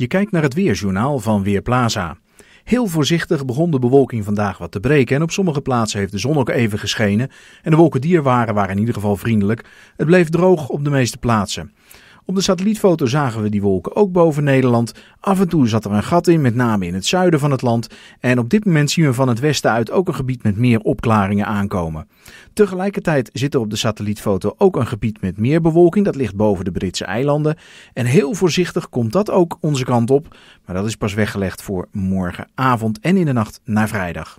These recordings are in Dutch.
Je kijkt naar het weerjournaal van Weerplaza. Heel voorzichtig begon de bewolking vandaag wat te breken en op sommige plaatsen heeft de zon ook even geschenen en de wolken die er waren waren in ieder geval vriendelijk. Het bleef droog op de meeste plaatsen. Op de satellietfoto zagen we die wolken ook boven Nederland. Af en toe zat er een gat in, met name in het zuiden van het land. En op dit moment zien we van het westen uit ook een gebied met meer opklaringen aankomen. Tegelijkertijd zit er op de satellietfoto ook een gebied met meer bewolking. Dat ligt boven de Britse eilanden. En heel voorzichtig komt dat ook onze kant op. Maar dat is pas weggelegd voor morgenavond en in de nacht naar vrijdag.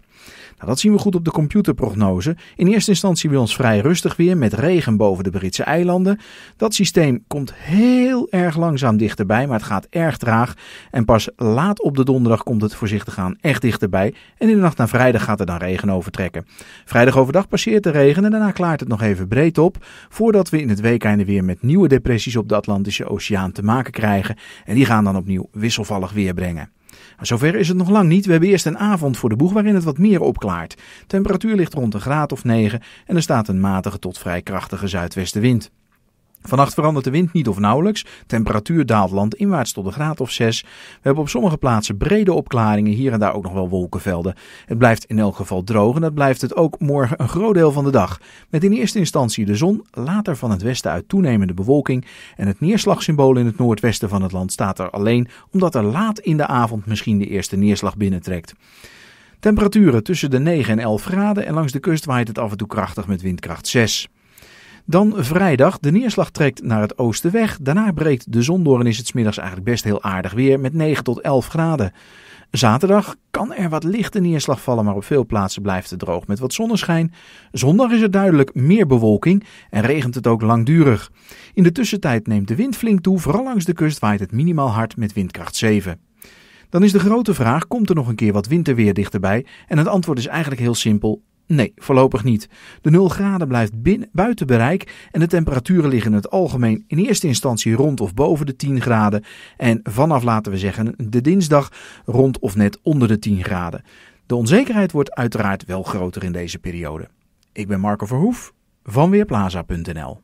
Nou, dat zien we goed op de computerprognose. In eerste instantie we ons vrij rustig weer met regen boven de Britse eilanden. Dat systeem komt heel erg langzaam dichterbij, maar het gaat erg traag. En pas laat op de donderdag komt het voorzichtig aan echt dichterbij. En in de nacht naar vrijdag gaat er dan regen overtrekken. Vrijdag overdag passeert de regen en daarna klaart het nog even breed op. Voordat we in het weekeinde weer met nieuwe depressies op de Atlantische Oceaan te maken krijgen. En die gaan dan opnieuw wisselvallig weer brengen. Nou, zover is het nog lang niet. We hebben eerst een avond voor de boeg waarin het wat meer opklaart. Temperatuur ligt rond een graad of 9 en er staat een matige tot vrij krachtige zuidwestenwind. Vannacht verandert de wind niet of nauwelijks. Temperatuur daalt landinwaarts tot een graad of 6. We hebben op sommige plaatsen brede opklaringen, hier en daar ook nog wel wolkenvelden. Het blijft in elk geval droog en dat blijft het ook morgen een groot deel van de dag. Met in eerste instantie de zon, later van het westen uit toenemende bewolking. En het neerslagsymbool in het noordwesten van het land staat er alleen omdat er laat in de avond misschien de eerste neerslag binnentrekt. Temperaturen tussen de 9 en 11 graden en langs de kust waait het af en toe krachtig met windkracht 6. Dan vrijdag, de neerslag trekt naar het oosten weg. Daarna breekt de zon door en is het middags eigenlijk best heel aardig weer met 9 tot 11 graden. Zaterdag kan er wat lichte neerslag vallen, maar op veel plaatsen blijft het droog met wat zonneschijn. Zondag is er duidelijk meer bewolking en regent het ook langdurig. In de tussentijd neemt de wind flink toe, vooral langs de kust waait het minimaal hard met windkracht 7. Dan is de grote vraag: komt er nog een keer wat winterweer dichterbij? En het antwoord is eigenlijk heel simpel: Nee, voorlopig niet. De 0 graden blijft binnen, buiten bereik en de temperaturen liggen in het algemeen in eerste instantie rond of boven de 10 graden. En vanaf, laten we zeggen, de dinsdag rond of net onder de 10 graden. De onzekerheid wordt uiteraard wel groter in deze periode. Ik ben Marco Verhoef van Weerplaza.nl